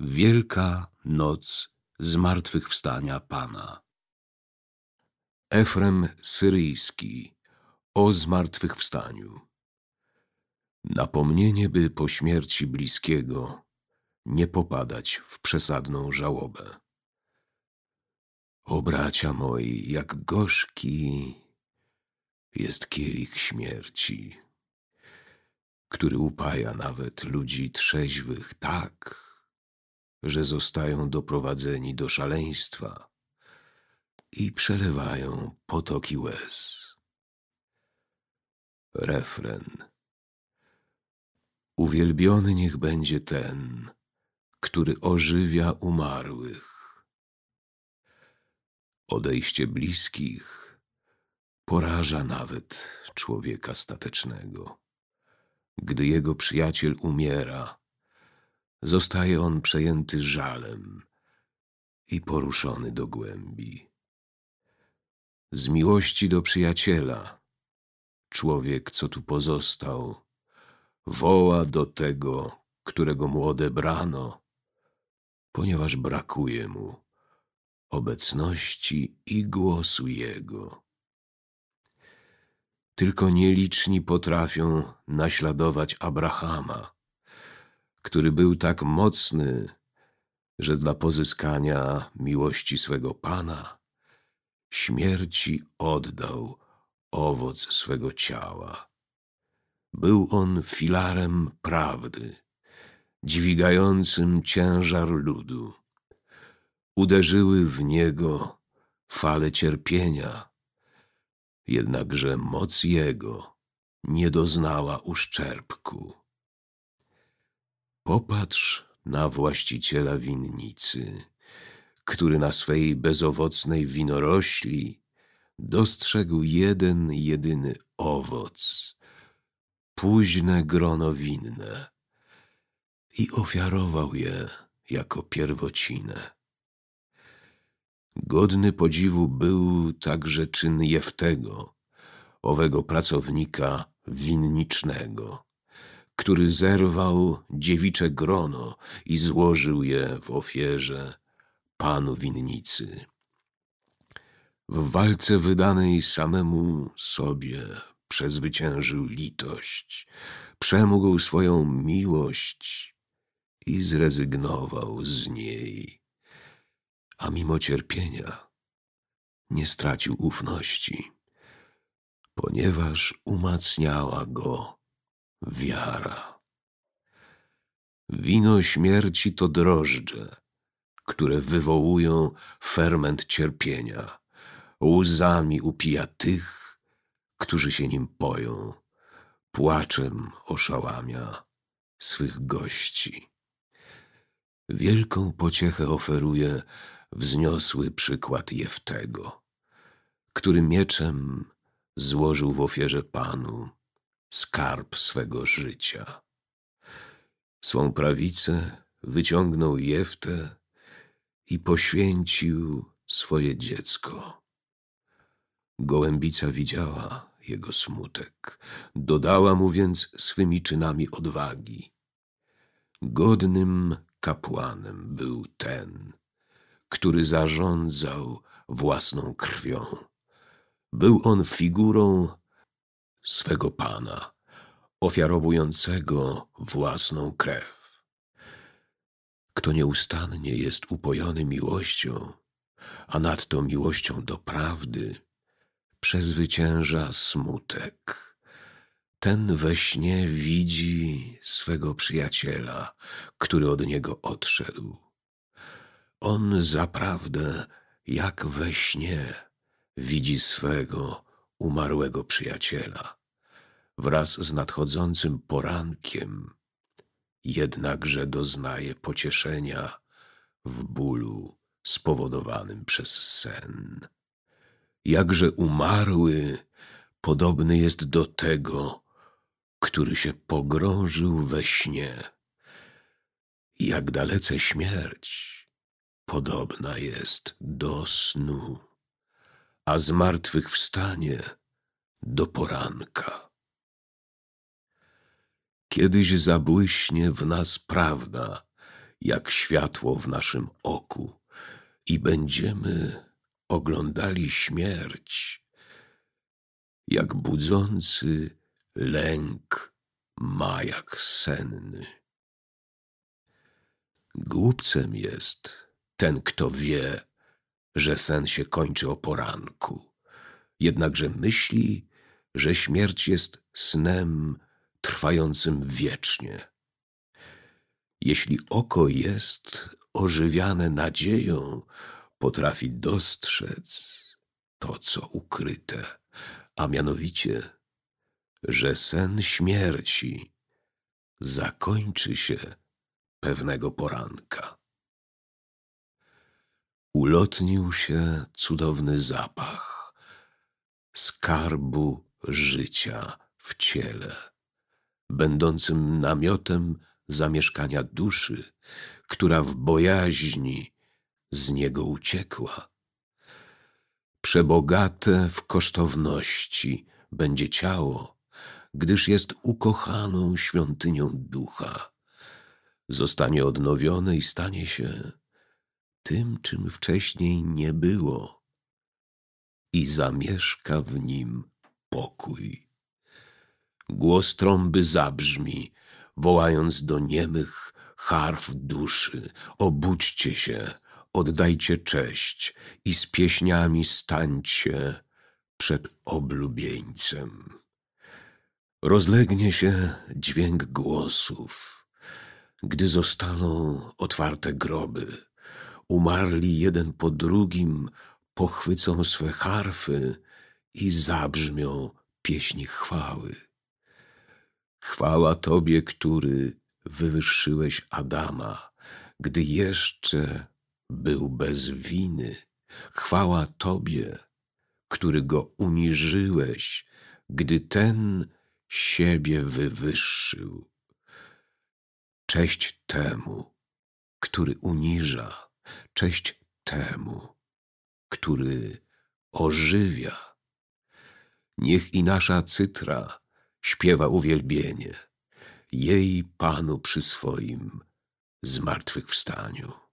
Wielka noc zmartwychwstania Pana. Efrem Syryjski o zmartwychwstaniu. Napomnienie, by po śmierci bliskiego nie popadać w przesadną żałobę. O bracia moi, jak gorzki jest kielich śmierci, który upaja nawet ludzi trzeźwych tak, że zostają doprowadzeni do szaleństwa i przelewają potoki łez. Refren. Uwielbiony niech będzie ten, który ożywia umarłych. Odejście bliskich poraża nawet człowieka statecznego. Gdy jego przyjaciel umiera, zostaje on przejęty żalem i poruszony do głębi. Z miłości do przyjaciela, człowiek, co tu pozostał, woła do tego, którego mu odebrano, ponieważ brakuje mu obecności i głosu jego. Tylko nieliczni potrafią naśladować Abrahama, który był tak mocny, że dla pozyskania miłości swego Pana śmierci oddał owoc swego ciała. Był on filarem prawdy, dźwigającym ciężar ludu. Uderzyły w niego fale cierpienia, jednakże moc jego nie doznała uszczerbku Popatrz na właściciela winnicy, który na swej bezowocnej winorośli dostrzegł jeden jedyny owoc, późne grono winne i ofiarował je jako pierwocinę. Godny podziwu był także czyn Jeftego, owego pracownika winnicznego który zerwał dziewicze grono i złożył je w ofierze panu winnicy. W walce wydanej samemu sobie przezwyciężył litość, przemógł swoją miłość i zrezygnował z niej. A mimo cierpienia nie stracił ufności, ponieważ umacniała go wiara. Wino śmierci to drożdże, które wywołują ferment cierpienia, łzami upija tych, którzy się nim poją, płaczem oszałamia swych gości. Wielką pociechę oferuje wzniosły przykład Jeftego, który mieczem złożył w ofierze Panu skarb swego życia. Swą prawicę wyciągnął Jeftę i poświęcił swoje dziecko. Gołębica widziała jego smutek, dodała mu więc swymi czynami odwagi. Godnym kapłanem był ten, który zarządzał własną krwią. Był on figurą swego Pana, ofiarowującego własną krew. Kto nieustannie jest upojony miłością, a nadto miłością do prawdy, przezwycięża smutek. Ten we śnie widzi swego przyjaciela, który od niego odszedł. On zaprawdę, jak we śnie, widzi swego umarłego przyjaciela wraz z nadchodzącym porankiem, jednakże doznaje pocieszenia w bólu spowodowanym przez sen. Jakże umarły podobny jest do tego, który się pogrążył we śnie. Jak dalece śmierć podobna jest do snu, a zmartwychwstanie do poranka. Kiedyś zabłyśnie w nas prawda, jak światło w naszym oku, i będziemy oglądali śmierć, jak budzący lęk majak senny. Głupcem jest ten, kto wie, że sen się kończy o poranku, jednakże myśli, że śmierć jest snem trwającym wiecznie. Jeśli oko jest ożywiane nadzieją, potrafi dostrzec to, co ukryte, a mianowicie, że sen śmierci zakończy się pewnego poranka. Ulotnił się cudowny zapach skarbu życia w ciele będącym namiotem zamieszkania duszy, która w bojaźni z niego uciekła. Przebogate w kosztowności będzie ciało, gdyż jest ukochaną świątynią ducha. Zostanie odnowione i stanie się tym, czym wcześniej nie było, i zamieszka w nim pokój. Głos trąby zabrzmi, wołając do niemych harf duszy: Obudźcie się, oddajcie cześć i z pieśniami stańcie przed oblubieńcem. Rozlegnie się dźwięk głosów, gdy zostaną otwarte groby. Umarli jeden po drugim pochwycą swe harfy i zabrzmią pieśni chwały. Chwała Tobie, który wywyższyłeś Adama, gdy jeszcze był bez winy. Chwała Tobie, który go uniżyłeś, gdy ten siebie wywyższył. Cześć temu, który uniża, cześć temu, który ożywia. Niech i nasza cytra śpiewa uwielbienie jej Panu przy swoim zmartwychwstaniu.